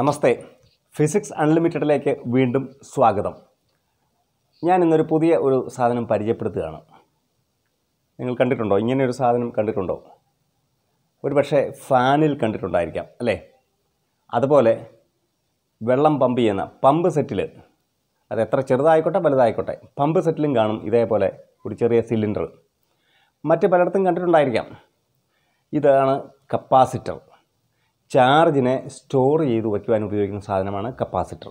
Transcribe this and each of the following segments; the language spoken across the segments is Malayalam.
നമസ്തേ ഫിസിക്സ് അൺലിമിറ്റഡിലേക്ക് വീണ്ടും സ്വാഗതം ഞാൻ ഇന്നൊരു പുതിയ ഒരു സാധനം പരിചയപ്പെടുത്തുകയാണ് നിങ്ങൾ കണ്ടിട്ടുണ്ടോ ഇങ്ങനെയൊരു സാധനം കണ്ടിട്ടുണ്ടോ ഒരു പക്ഷേ ഫാനിൽ കണ്ടിട്ടുണ്ടായിരിക്കാം അല്ലേ അതുപോലെ വെള്ളം പമ്പ് ചെയ്യുന്ന പമ്പ് സെറ്റിൽ അത് എത്ര ചെറുതായിക്കോട്ടെ വലുതായിക്കോട്ടെ പമ്പ് സെറ്റിലും കാണും ഇതേപോലെ ഒരു ചെറിയ സിലിണ്ടർ മറ്റ് പലയിടത്തും കണ്ടിട്ടുണ്ടായിരിക്കാം ഇതാണ് കപ്പാസിറ്റർ ചാർജിനെ സ്റ്റോർ ചെയ്ത് വയ്ക്കുവാൻ ഉപയോഗിക്കുന്ന സാധനമാണ് കപ്പാസിറ്റർ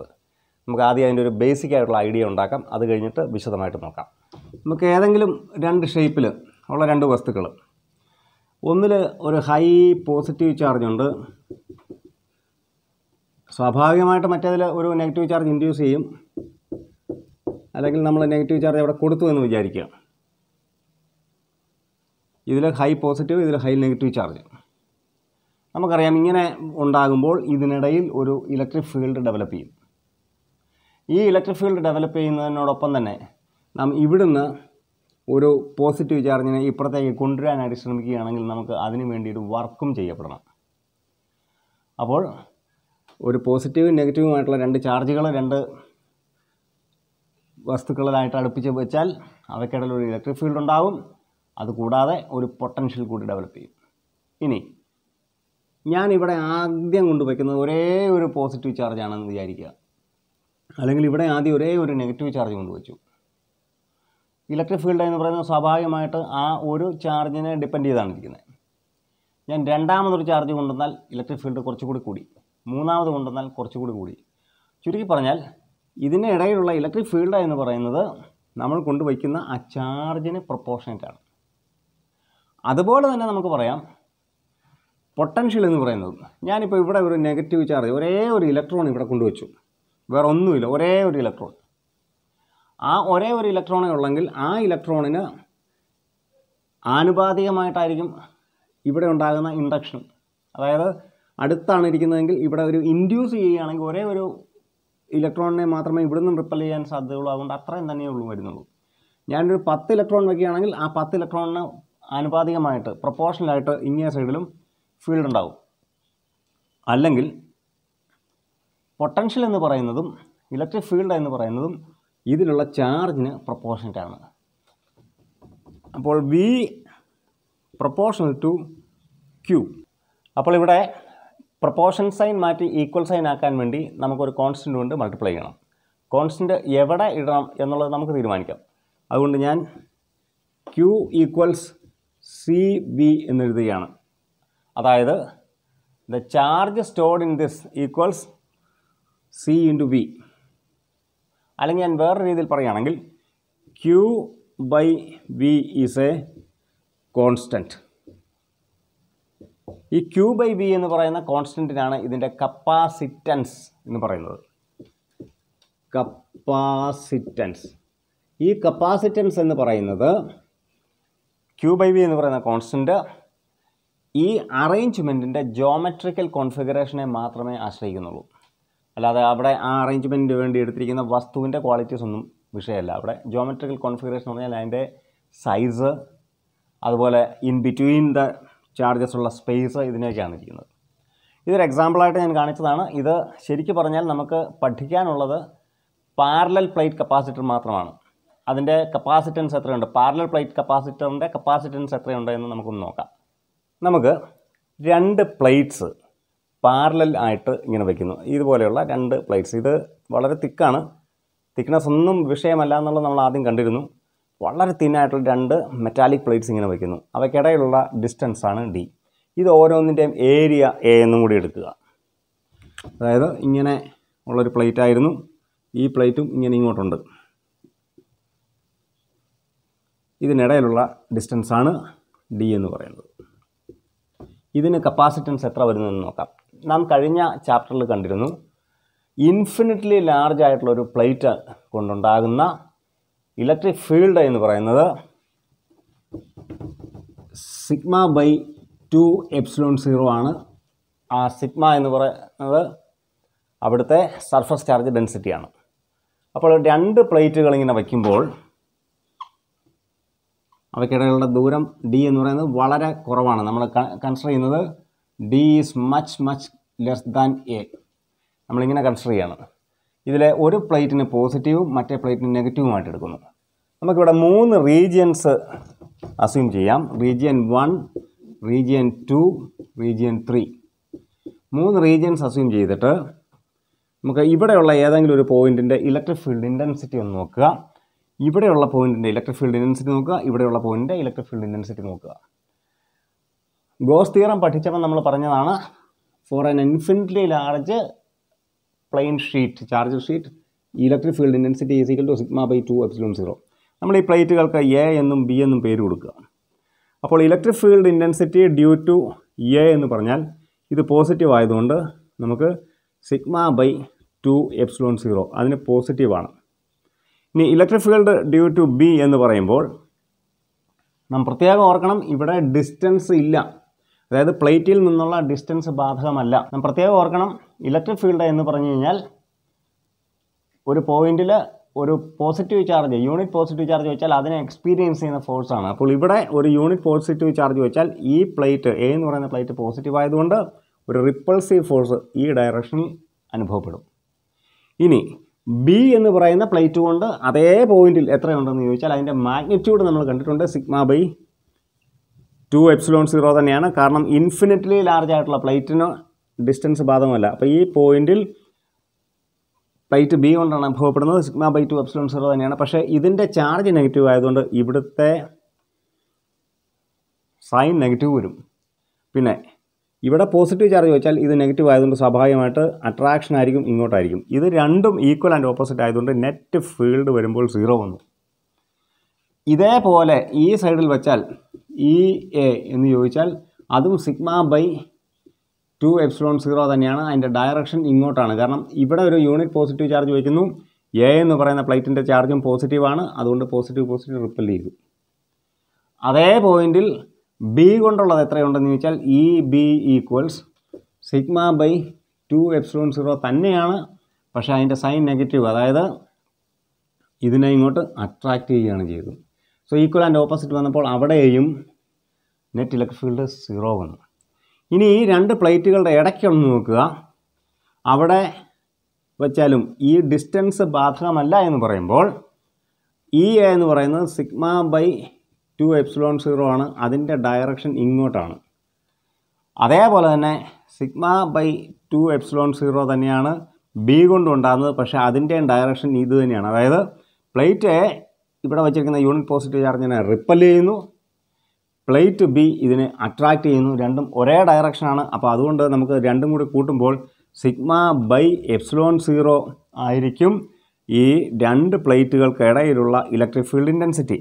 നമുക്ക് ആദ്യം അതിൻ്റെ ഒരു ബേസിക് ആയിട്ടുള്ള ഐഡിയ ഉണ്ടാക്കാം അത് കഴിഞ്ഞിട്ട് വിശദമായിട്ട് നോക്കാം നമുക്ക് ഏതെങ്കിലും രണ്ട് ഷേപ്പിൽ ഉള്ള രണ്ട് വസ്തുക്കൾ ഒന്നിൽ ഒരു ഹൈ പോസിറ്റീവ് ചാർജ് ഉണ്ട് സ്വാഭാവികമായിട്ട് മറ്റേതിൽ ഒരു നെഗറ്റീവ് ചാർജ് ഇൻഡ്യൂസ് ചെയ്യും അല്ലെങ്കിൽ നമ്മൾ നെഗറ്റീവ് ചാർജ് അവിടെ കൊടുത്തു എന്ന് വിചാരിക്കുക ഇതിൽ ഹൈ പോസിറ്റീവ് ഇതിൽ ഹൈ നെഗറ്റീവ് ചാർജ് നമുക്കറിയാം ഇങ്ങനെ ഉണ്ടാകുമ്പോൾ ഇതിനിടയിൽ ഒരു ഇലക്ട്രിക് ഫീൽഡ് ഡെവലപ്പ് ചെയ്യും ഈ ഇലക്ട്രിക് ഫീൽഡ് ഡെവലപ്പ് ചെയ്യുന്നതിനോടൊപ്പം തന്നെ നാം ഇവിടുന്ന് ഒരു പോസിറ്റീവ് ചാർജിനെ ഇപ്പുറത്തേക്ക് കൊണ്ടുവരാനായിട്ട് ശ്രമിക്കുകയാണെങ്കിൽ നമുക്ക് അതിനു വേണ്ടിയിട്ട് വർക്കും ചെയ്യപ്പെടണം അപ്പോൾ ഒരു പോസിറ്റീവും നെഗറ്റീവുമായിട്ടുള്ള രണ്ട് ചാർജുകൾ രണ്ട് വസ്തുക്കളിലായിട്ട് അടുപ്പിച്ച് വെച്ചാൽ അവയ്ക്കിടയിൽ ഒരു ഇലക്ട്രിക് ഫീൽഡ് ഉണ്ടാകും അതുകൂടാതെ ഒരു പൊട്ടൻഷ്യൽ കൂടി ഡെവലപ്പ് ചെയ്യും ഇനി ഞാൻ ഇവിടെ ആദ്യം കൊണ്ടുവയ്ക്കുന്നത് ഒരേ ഒരു പോസിറ്റീവ് ചാർജാണെന്ന് വിചാരിക്കുക അല്ലെങ്കിൽ ഇവിടെ ആദ്യം ഒരേ ഒരു നെഗറ്റീവ് ചാർജ് കൊണ്ടുവച്ചു ഇലക്ട്രിക് ഫീൽഡ് എന്ന് പറയുന്നത് സ്വാഭാവികമായിട്ട് ആ ഒരു ചാർജിനെ ഡിപ്പെൻഡ് ചെയ്താണ് ഇരിക്കുന്നത് ഞാൻ രണ്ടാമതൊരു ചാർജ് കൊണ്ടുവന്നാൽ ഇലക്ട്രിക് ഫീൽഡ് കുറച്ചുകൂടി കൂടി മൂന്നാമത് കൊണ്ടുവന്നാൽ കുറച്ചുകൂടി കൂടി ചുരുക്കി പറഞ്ഞാൽ ഇതിനിടയിലുള്ള ഇലക്ട്രിക് ഫീൽഡ് എന്ന് പറയുന്നത് നമ്മൾ കൊണ്ടുവയ്ക്കുന്ന ആ ചാർജിന് പ്രൊപ്പോർഷനേറ്റ് ആണ് അതുപോലെ തന്നെ നമുക്ക് പറയാം പൊട്ടൻഷ്യൽ എന്ന് പറയുന്നത് ഞാനിപ്പോൾ ഇവിടെ ഒരു നെഗറ്റീവ് ചാർജ് ഒരേ ഒരു ഇലക്ട്രോൺ ഇവിടെ കൊണ്ടുവച്ചു വേറെ ഒന്നുമില്ല ഒരേ ഒരു ഇലക്ട്രോൺ ആ ഒരേ ഒരു ഇലക്ട്രോണേ ഉള്ളെങ്കിൽ ആ ഇലക്ട്രോണിന് ആനുപാതികമായിട്ടായിരിക്കും ഇവിടെ ഉണ്ടാകുന്ന ഇൻഡക്ഷൻ അതായത് അടുത്താണ് ഇരിക്കുന്നതെങ്കിൽ ഇവിടെ ഒരു ഇൻഡ്യൂസ് ചെയ്യുകയാണെങ്കിൽ ഒരേ ഒരു ഇലക്ട്രോണിനെ മാത്രമേ ഇവിടെ നിന്നും റിപ്പൽ ചെയ്യാൻ സാധ്യതയുള്ളൂ അതുകൊണ്ട് അത്രയും തന്നെയേ ഉള്ളൂ വരുന്നുള്ളൂ ഞാനൊരു പത്ത് ഇലക്ട്രോൺ വയ്ക്കുകയാണെങ്കിൽ ആ പത്ത് ഇലക്ട്രോണിന് ആനുപാതികമായിട്ട് പ്രൊപ്പോർഷനലായിട്ട് ഇങ്ങേ സൈഡിലും ഫീൽഡ് ഉണ്ടാവും അല്ലെങ്കിൽ പൊട്ടൻഷ്യൽ എന്ന് പറയുന്നതും ഇലക്ട്രിക് ഫീൽഡ് എന്ന് പറയുന്നതും ഇതിലുള്ള ചാർജിന് പ്രപ്പോർഷനറ്റ് ആണ് അപ്പോൾ വി പ്രപ്പോർഷണൽ ടു ക്യു അപ്പോൾ ഇവിടെ പ്രപ്പോർഷൻ സൈൻ മാറ്റി ഈക്വൽ സൈൻ ആക്കാൻ വേണ്ടി നമുക്കൊരു കോൺസ്റ്റൻ്റ് കൊണ്ട് മൾട്ടിപ്ലൈ ചെയ്യണം കോൺസ്റ്റൻ്റ് എവിടെ ഇടണം എന്നുള്ളത് നമുക്ക് തീരുമാനിക്കാം അതുകൊണ്ട് ഞാൻ ക്യൂ ഈക്വൽസ് സി ബി എന്നെഴുതുകയാണ് അതായത് the charge stored in this equals C into V അല്ലെങ്കിൽ ഞാൻ വേറെ രീതിയിൽ പറയുകയാണെങ്കിൽ Q by V is a constant ഈ ക്യൂ ബൈ ബി എന്ന് പറയുന്ന കോൺസ്റ്റൻറ്റിനാണ് ഇതിൻ്റെ കപ്പാസിറ്റൻസ് എന്ന് പറയുന്നത് കപ്പാസിറ്റൻസ് ഈ കപ്പാസിറ്റൻസ് എന്ന് പറയുന്നത് ക്യൂ ബൈ ബി എന്ന് പറയുന്ന കോൺസ്റ്റൻറ്റ് ഈ അറേഞ്ച്മെൻറ്റിൻ്റെ ജോമെട്രിക്കൽ കോൺഫിഗറേഷനെ മാത്രമേ ആശ്രയിക്കുന്നുള്ളൂ അല്ലാതെ അവിടെ ആ അറേഞ്ച്മെൻറ്റിന് വേണ്ടി എടുത്തിരിക്കുന്ന വസ്തുവിൻ്റെ ക്വാളിറ്റീസ് ഒന്നും വിഷയമല്ല അവിടെ ജോമെട്രിക്കൽ കോൺഫിഗറേഷൻ എന്ന് പറഞ്ഞാൽ അതിൻ്റെ സൈസ് അതുപോലെ ഇൻ ബിറ്റ്വീൻ ദ ചാർജസ് ഉള്ള സ്പേസ് ഇതിനൊക്കെയാണ് ഇരിക്കുന്നത് ഇതൊരു എക്സാമ്പിളായിട്ട് ഞാൻ കാണിച്ചതാണ് ഇത് ശരിക്കും പറഞ്ഞാൽ നമുക്ക് പഠിക്കാനുള്ളത് പാരലൽ പ്ലേറ്റ് കപ്പാസിറ്റർ മാത്രമാണ് അതിൻ്റെ കപ്പാസിറ്റൻസ് എത്രയുണ്ട് പാരലൽ പ്ലേറ്റ് കപ്പാസിറ്ററിൻ്റെ കപ്പാസിറ്റൻസ് എത്രയുണ്ട് എന്ന് നമുക്കൊന്ന് നോക്കാം നമുക്ക് രണ്ട് പ്ലേറ്റ്സ് പാരലൽ ആയിട്ട് ഇങ്ങനെ വയ്ക്കുന്നു ഇതുപോലെയുള്ള രണ്ട് പ്ലേറ്റ്സ് ഇത് വളരെ തിക്കാണ് തിക്നെസ് ഒന്നും വിഷയമല്ല എന്നുള്ളത് നമ്മൾ ആദ്യം കണ്ടിരുന്നു വളരെ തിന്നായിട്ടുള്ള രണ്ട് മെറ്റാലിക് പ്ലേറ്റ്സ് ഇങ്ങനെ വയ്ക്കുന്നു അവയ്ക്കിടയിലുള്ള ഡിസ്റ്റൻസാണ് ഡി ഇത് ഓരോന്നിൻ്റെയും ഏരിയ എ എന്നും കൂടി എടുക്കുക അതായത് ഇങ്ങനെ ഉള്ളൊരു പ്ലേറ്റ് ആയിരുന്നു ഈ പ്ലേറ്റും ഇങ്ങനെ ഇങ്ങോട്ടുണ്ട് ഇതിനിടയിലുള്ള ഡിസ്റ്റൻസാണ് ഡി എന്ന് പറയുന്നത് ഇതിന് കപ്പാസിറ്റൻസ് എത്ര വരുന്നതെന്ന് നോക്കാം നാം കഴിഞ്ഞ ചാപ്റ്ററിൽ കണ്ടിരുന്നു ഇൻഫിനിറ്റ്ലി ലാർജ് ആയിട്ടുള്ള ഒരു പ്ലേറ്റ് കൊണ്ടുണ്ടാകുന്ന ഇലക്ട്രിക് ഫീൽഡ് എന്ന് പറയുന്നത് sigma by two epsilon zero ആണ് ആ സിഗ്മ എന്ന് പറയുന്നത് അവിടുത്തെ സർഫസ് ചാർജ് ഡെൻസിറ്റിയാണ് അപ്പോൾ രണ്ട് പ്ലേറ്റുകൾ ഇങ്ങനെ വയ്ക്കുമ്പോൾ അവയ്ക്കിടയിലുള്ള ദൂരം ഡി എന്ന് പറയുന്നത് വളരെ കുറവാണ് നമ്മൾ കൺസിഡർ ചെയ്യുന്നത് D is much much less than A നമ്മളിങ്ങനെ കൺസിഡർ ചെയ്യണം ഇതിലെ ഒരു പ്ലേറ്റിന് പോസിറ്റീവും മറ്റേ പ്ലേറ്റിന് നെഗറ്റീവുമായിട്ട് എടുക്കുന്നു നമുക്കിവിടെ മൂന്ന് റീജിയൻസ് അസ്യൂം ചെയ്യാം region one region two region three മൂന്ന് റീജിയൻസ് അസ്യൂം ചെയ്തിട്ട് നമുക്ക് ഇവിടെയുള്ള ഏതെങ്കിലും ഒരു പോയിൻറ്റിൻ്റെ ഇലക്ട്രിക് ഫീൽഡ് ഇൻറ്റൻസിറ്റി ഒന്ന് നോക്കുക ഇവിടെയുള്ള പോയിൻറ്റിൻ്റെ ഇലക്ട്രിക് ഫീൽഡ് ഇൻഡൻസിറ്റി നോക്കുക ഇവിടെയുള്ള പോയിൻറ്റിൻ്റെ ഇലക്ട്രിക് ഫീൽഡ് ഇൻഡൻസിറ്റി നോക്കുക ഗോസ് തിയറം പഠിച്ചപ്പോൾ നമ്മൾ പറഞ്ഞതാണ് for an infinitely large plane sheet charge sheet electric field intensity is equal to sigma by two epsilon zero നമ്മൾ ഈ പ്ലേറ്റുകൾക്ക് എ എന്നും ബി എന്നും പേര് കൊടുക്കുക അപ്പോൾ electric field intensity due to A എന്ന് പറഞ്ഞാൽ ഇത് പോസിറ്റീവ് ആയതുകൊണ്ട് നമുക്ക് sigma by two epsilon zero അതിന് പോസിറ്റീവാണ് ഇനി electric field due to B എന്ന് പറയുമ്പോൾ നാം പ്രത്യേകം ഓർക്കണം ഇവിടെ ഡിസ്റ്റൻസ് ഇല്ല അതായത് പ്ലേറ്റിൽ നിന്നുള്ള ഡിസ്റ്റൻസ് ബാധകമല്ല നാം പ്രത്യേകം ഓർക്കണം ഇലക്ട്രിക് ഫീൽഡ് എന്ന് പറഞ്ഞു കഴിഞ്ഞാൽ ഒരു പോയിന്റിൽ ഒരു positive charge unit positive charge വെച്ചാൽ അതിനെ എക്സ്പീരിയൻസ് ചെയ്യുന്ന ഫോഴ്സാണ് അപ്പോൾ ഇവിടെ ഒരു യൂണിറ്റ് പോസിറ്റീവ് ചാർജ് വെച്ചാൽ ഈ പ്ലേറ്റ് എ എന്ന് പറയുന്ന പ്ലേറ്റ് പോസിറ്റീവ് ആയതുകൊണ്ട് ഒരു റിപ്പൾസീവ് ഫോഴ്സ് ഈ ഡയറക്ഷനിൽ അനുഭവപ്പെടും ഇനി ബി എന്ന് പറയുന്ന പ്ലേറ്റ് കൊണ്ട് അതേ പോയിന്റിൽ എത്രയുണ്ടെന്ന് ചോദിച്ചാൽ അതിൻ്റെ മാഗ്നിറ്റ്യൂഡ് നമ്മൾ കണ്ടിട്ടുണ്ട് sigma by two epsilon zero തന്നെയാണ് കാരണം ഇൻഫിനിറ്റ്ലി ലാർജ് ആയിട്ടുള്ള പ്ലേറ്റിന് ഡിസ്റ്റൻസ് ബാധകമല്ല അപ്പോൾ ഈ പോയിന്റിൽ പ്ലേറ്റ് ബി കൊണ്ടാണ് അനുഭവപ്പെടുന്നത് sigma by two epsilon zero തന്നെയാണ് പക്ഷേ ഇതിൻ്റെ ചാർജ് നെഗറ്റീവ് ആയതുകൊണ്ട് ഇവിടുത്തെ സൈൻ നെഗറ്റീവ് വരും പിന്നെ ഇവിടെ പോസിറ്റീവ് ചാർജ് വെച്ചാൽ ഇത് നെഗറ്റീവ് ആയതുകൊണ്ട് സ്വാഭാവികമായിട്ട് അട്രാക്ഷൻ ആയിരിക്കും ഇങ്ങോട്ടായിരിക്കും ഇത് രണ്ടും ഈക്വൽ ആൻഡ് ഓപ്പോസിറ്റ് ആയതുകൊണ്ട് നെറ്റ് ഫീൽഡ് വരുമ്പോൾ സീറോ വന്നു ഇതേപോലെ ഈ സൈഡിൽ വെച്ചാൽ ഇ എ എന്ന് ചോദിച്ചാൽ അതും sigma by two epsilon zero തന്നെയാണ് അതിൻ്റെ ഡയറക്ഷൻ ഇങ്ങോട്ടാണ് കാരണം ഇവിടെ ഒരു യൂണിറ്റ് പോസിറ്റീവ് ചാർജ് വയ്ക്കുന്നു എ എന്ന് പറയുന്ന പ്ലേറ്റിൻ്റെ ചാർജും പോസിറ്റീവാണ് അതുകൊണ്ട് പോസിറ്റീവ് പോസിറ്റീവ് റിപ്പൽ ചെയ്തു അതേ പോയിൻറ്റിൽ ബി കൊണ്ടുള്ളത് എത്രയുണ്ടെന്ന് ചോദിച്ചാൽ E B equals sigma by two epsilon zero തന്നെയാണ് പക്ഷേ അതിൻ്റെ സൈൻ നെഗറ്റീവ് അതായത് ഇതിനെ ഇങ്ങോട്ട് അട്രാക്റ്റ് ചെയ്യുകയാണ് ചെയ്തത് സോ ഈക്വൽ ആൻഡ് ഓപ്പോസിറ്റ് വന്നപ്പോൾ അവിടെയും നെറ്റ് ഇലക്ട്രിക് ഫീൽഡ് സീറോ വന്നു ഇനി ഈ രണ്ട് പ്ലേറ്റുകളുടെ ഇടയ്ക്കൊന്ന് നോക്കുക അവിടെ വെച്ചാലും ഈ ഡിസ്റ്റൻസ് ബാധകമല്ല എന്ന് പറയുമ്പോൾ ഇ e എന്ന് പറയുന്നത് sigma by two epsilon zero ആണ് അതിൻ്റെ ഡയറക്ഷൻ ഇങ്ങോട്ടാണ് അതേപോലെ തന്നെ sigma by two epsilon zero തന്നെയാണ് ബി ഉണ്ടാകുന്നത് പക്ഷേ അതിൻ്റെ ഡയറക്ഷൻ ഇത് തന്നെയാണ് അതായത് പ്ലേറ്റ് എ ഇവിടെ വച്ചിരിക്കുന്ന യൂണിറ്റ് പോസിറ്റീവ് ചാർജിനെ റിപ്പൽ ചെയ്യുന്നു പ്ലേറ്റ് ബി ഇതിനെ അട്രാക്റ്റ് ചെയ്യുന്നു രണ്ടും ഒരേ ഡയറക്ഷനാണ് അപ്പോൾ അതുകൊണ്ട് നമുക്ക് രണ്ടും കൂടി കൂട്ടുമ്പോൾ സിഗ്മ ബൈ എപ്സിലോൺ സീറോ ആയിരിക്കും ഈ രണ്ട് പ്ലേറ്റുകൾക്കിടയിലുള്ള electric field intensity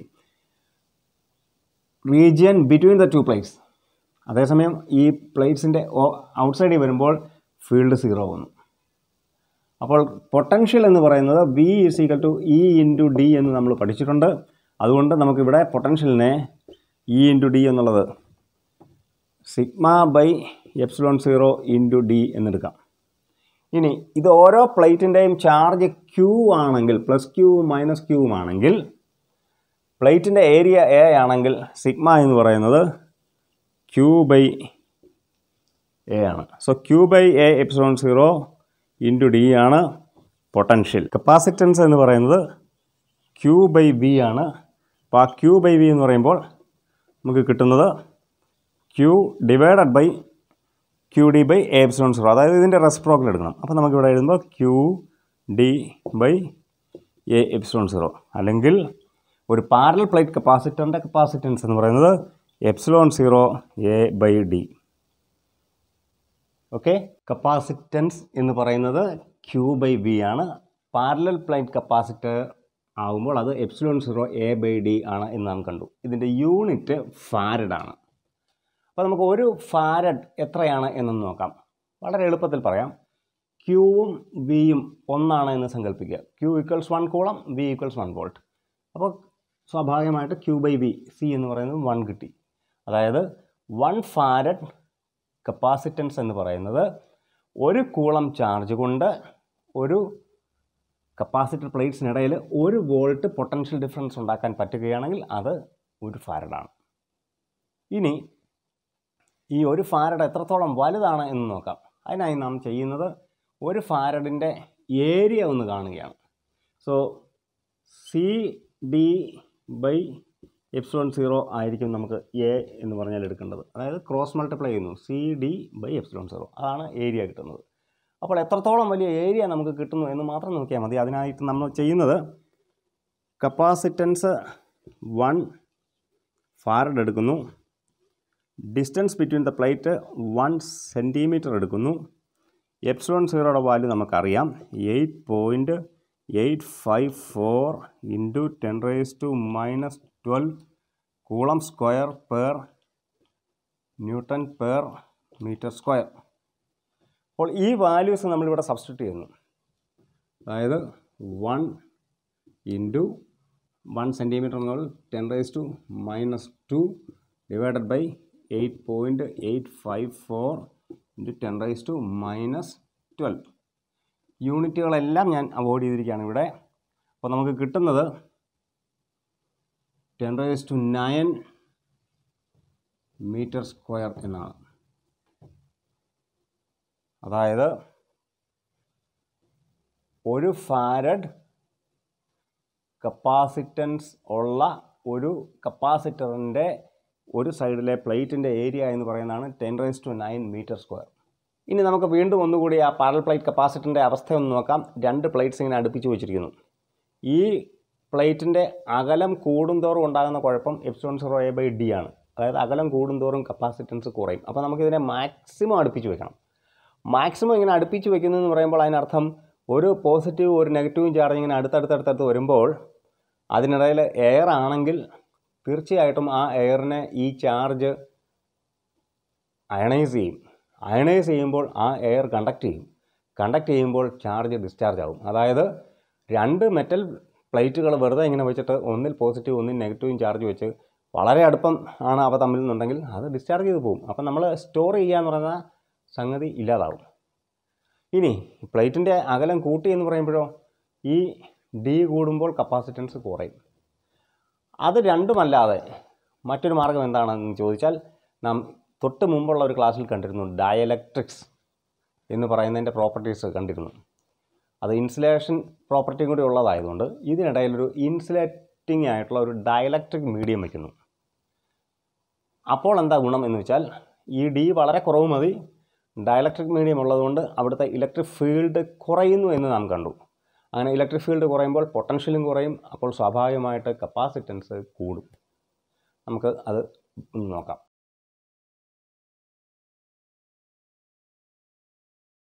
region between the two plates അതേസമയം ഈ പ്ലേറ്റ്സിൻ്റെ ഔട്ട്സൈഡിൽ വരുമ്പോൾ ഫീൽഡ് സീറോ ആകുന്നു അപ്പോൾ പൊട്ടൻഷ്യൽ എന്ന് പറയുന്നത് V is equal to E into D എന്ന് നമ്മൾ പഠിച്ചിട്ടുണ്ട് അതുകൊണ്ട് നമുക്കിവിടെ പൊട്ടൻഷ്യലിനെ ഇ ഇൻറ്റു ഡി എന്നുള്ളത് sigma by epsilon zero into D എന്നെടുക്കാം ഇനി ഇത് ഓരോ പ്ലേറ്റിൻ്റെയും ചാർജ് ക്യൂ ആണെങ്കിൽ പ്ലസ് ക്യൂ മൈനസ് ക്യൂ ആണെങ്കിൽ പ്ലേറ്റിൻ്റെ ഏരിയ എ ആണെങ്കിൽ സിഗ്മ എന്ന് പറയുന്നത് ക്യൂ ബൈ എ ആണ് so Q by A epsilon zero into D ആണ് പൊട്ടൻഷ്യൽ കപ്പാസിറ്റൻസ് എന്ന് പറയുന്നത് ക്യൂ ബൈ ബി ആണ് അപ്പോൾ ആ ക്യൂ ബൈ ബി എന്ന് പറയുമ്പോൾ നമുക്ക് കിട്ടുന്നത് Q divided by Q D by A epsilon zero അതായത് ഇതിൻ്റെ റെസ്പ്രോക്കൽ എടുക്കണം അപ്പോൾ നമുക്കിവിടെ എഴുതുമ്പോൾ Q D by A epsilon zero അല്ലെങ്കിൽ ഒരു പാരൽ പ്ലേറ്റ് കപ്പാസിറ്ററിൻ്റെ കപ്പാസിറ്റൻസ് എന്ന് പറയുന്നത് epsilon zero A by D okay capacitance എന്ന് പറയുന്നത് ക്യൂ ബൈ വി ആണ് പാരലൽ പ്ലേറ്റ് കപ്പാസിറ്റർ ആകുമ്പോൾ അത് epsilon zero A by D ആണ് എന്ന് നാം കണ്ടു ഇതിൻ്റെ യൂണിറ്റ് ഫാരഡ് ആണ് അപ്പോൾ നമുക്ക് ഒരു ഫാരഡ് എത്രയാണ് എന്നൊന്ന് നോക്കാം വളരെ എളുപ്പത്തിൽ പറയാം ക്യൂവും വിയും ഒന്നാണ് എന്ന് സങ്കല്പിക്കുക Q equals one coulomb V equals one volt അപ്പോൾ സ്വാഭാവികമായിട്ട് ക്യൂ ബൈ വി സി എന്ന് പറയുന്നത് വൺ കിട്ടി അതായത് വൺ ഫാരഡ് കപ്പാസിറ്റൻസ് എന്ന് പറയുന്നത് ഒരു കൂളം ചാർജ് കൊണ്ട് ഒരു കപ്പാസിറ്റർ പ്ലേറ്റ്സിനിടയിൽ ഒരു വോൾട്ട് പൊട്ടൻഷ്യൽ ഡിഫറൻസ് ഉണ്ടാക്കാൻ പറ്റുകയാണെങ്കിൽ അത് ഒരു ഫാരഡാണ് ഇനി ഈ ഒരു ഫാരഡ് എത്രത്തോളം വലുതാണ് എന്ന് നോക്കാം അതിനായി നാം ചെയ്യുന്നത് ഒരു ഫാരഡിൻ്റെ ഏരിയ ഒന്ന് കാണുകയാണ് so C D by epsilon zero ആയിരിക്കും നമുക്ക് എ എന്ന് പറഞ്ഞാൽ എടുക്കേണ്ടത് അതായത് ക്രോസ് മൾട്ടിപ്ലൈ ചെയ്യുന്നു C D by epsilon zero അതാണ് ഏരിയ കിട്ടുന്നത് അപ്പോൾ എത്രത്തോളം വലിയ ഏരിയ നമുക്ക് കിട്ടുന്നു എന്ന് മാത്രം നോക്കിയാൽ മതി അതിനായിട്ട് നമ്മൾ ചെയ്യുന്നത് കപ്പാസിറ്റൻസ് വൺ ഫാരഡ് എടുക്കുന്നു distance between the plate one centimetre എടുക്കുന്നു എപ്സിലോൺ സീറോയുടെ വാല്യൂ നമുക്കറിയാം eight point eight five four into ten raise to minus twelve coulomb square per newton per metre square അപ്പോൾ ഈ വാല്യൂസ് നമ്മളിവിടെ സബ്സ്റ്റിറ്റ് ചെയ്യുന്നു അതായത് വൺ ഇൻറ്റു വൺ സെൻറ്റിമീറ്റർ എന്നുള്ളത് ten raise to minus two divided by eight point eight five four into ten raise to minus twelve യൂണിറ്റുകളെല്ലാം ഞാൻ അവോയ്ഡ് ചെയ്തിരിക്കുകയാണ് ഇവിടെ അപ്പോൾ നമുക്ക് കിട്ടുന്നത് ten raise to nine metre square എന്നാണ് അതായത് ഒരു ഫാരഡ് കപ്പാസിറ്റൻസ് ഉള്ള ഒരു കപ്പാസിറ്ററിൻ്റെ ഒരു സൈഡിലെ പ്ലേറ്റിൻ്റെ ഏരിയ എന്ന് പറയുന്നതാണ് ten raise to nine metre square ഇനി നമുക്ക് വീണ്ടും ഒന്നുകൂടി ആ പാരൽ പ്ലേറ്റ് കപ്പാസിറ്ററിൻ്റെ ഒന്ന് നോക്കാം രണ്ട് പ്ലേറ്റ്സ് ഇങ്ങനെ അടുപ്പിച്ച് വെച്ചിരിക്കുന്നു ഈ പ്ലേറ്റിൻ്റെ അകലം കൂടുന്തോറും ഉണ്ടാകുന്ന കുഴപ്പം epsilon zero A by D ആണ് അതായത് അകലം കൂടുന്തോറും കപ്പാസിറ്റൻസ് കുറയും അപ്പോൾ നമുക്കിതിനെ മാക്സിമം അടുപ്പിച്ച് വെക്കണം മാക്സിമം ഇങ്ങനെ അടുപ്പിച്ച് വെക്കുന്നതെന്ന് പറയുമ്പോൾ അതിനർത്ഥം ഒരു പോസിറ്റീവ് ഒരു നെഗറ്റീവും ചാർജ് ഇങ്ങനെ അടുത്തടുത്തടുത്തടുത്ത് വരുമ്പോൾ അതിനിടയിൽ എയർ ആണെങ്കിൽ തീർച്ചയായിട്ടും ആ എയറിനെ ഈ ചാർജ് അയണൈസ് ചെയ്യും അയണൈസ് ചെയ്യുമ്പോൾ ആ എയർ കണ്ടക്ട് ചെയ്യും കണ്ടക്ട് ചെയ്യുമ്പോൾ ചാർജ് ഡിസ്ചാർജ് ആവും അതായത് രണ്ട് മെറ്റൽ പ്ലേറ്റുകൾ വെറുതെ ഇങ്ങനെ വെച്ചിട്ട് ഒന്നിൽ പോസിറ്റീവ് ഒന്നിൽ നെഗറ്റീവും ചാർജ് വെച്ച് വളരെ അടുപ്പം ആണ് അവ തമ്മിൽ നിന്നുണ്ടെങ്കിൽ അത് ഡിസ്ചാർജ് ചെയ്ത് പോകും അപ്പം നമ്മൾ സ്റ്റോർ ചെയ്യുക എന്ന് പറയുന്ന സംഗതി ഇല്ലാതാവും ഇനി പ്ലേറ്റിൻ്റെ അകലം കൂട്ടി എന്ന് പറയുമ്പോഴോ ഈ ഡി കൂടുമ്പോൾ കപ്പാസിറ്റൻസ് കുറയും അത് രണ്ടുമല്ലാതെ മറ്റൊരു മാർഗം എന്താണെന്ന് ചോദിച്ചാൽ നാം തൊട്ട് മുമ്പുള്ള ഒരു ക്ലാസ്സിൽ കണ്ടിരുന്നു ഡയലക്ട്രിക്സ് എന്ന് പറയുന്നതിൻ്റെ പ്രോപ്പർട്ടീസ് കണ്ടിരുന്നു അത് ഇൻസുലേഷൻ പ്രോപ്പർട്ടിയും കൂടി ഉള്ളതായതുകൊണ്ട് ഇതിനിടയിലൊരു ഇൻസുലേറ്റിംഗ് ആയിട്ടുള്ള ഒരു ഡയലക്ട്രിക് മീഡിയം വയ്ക്കുന്നു അപ്പോൾ എന്താ ഗുണം എന്ന് വെച്ചാൽ ഈ ഡി വളരെ കുറവ് മതി ഡയലക്ട്രിക് മീഡിയം ഉള്ളതുകൊണ്ട് അവിടുത്തെ ഇലക്ട്രിക് ഫീൽഡ് കുറയുന്നു എന്ന് നാം കണ്ടു അങ്ങനെ ഇലക്ട്രിക് ഫീൽഡ് കുറയുമ്പോൾ പൊട്ടൻഷ്യലും കുറയും അപ്പോൾ സ്വാഭാവികമായിട്ട് കപ്പാസിറ്റൻസ് കൂടും നമുക്ക് അത് നോക്കാം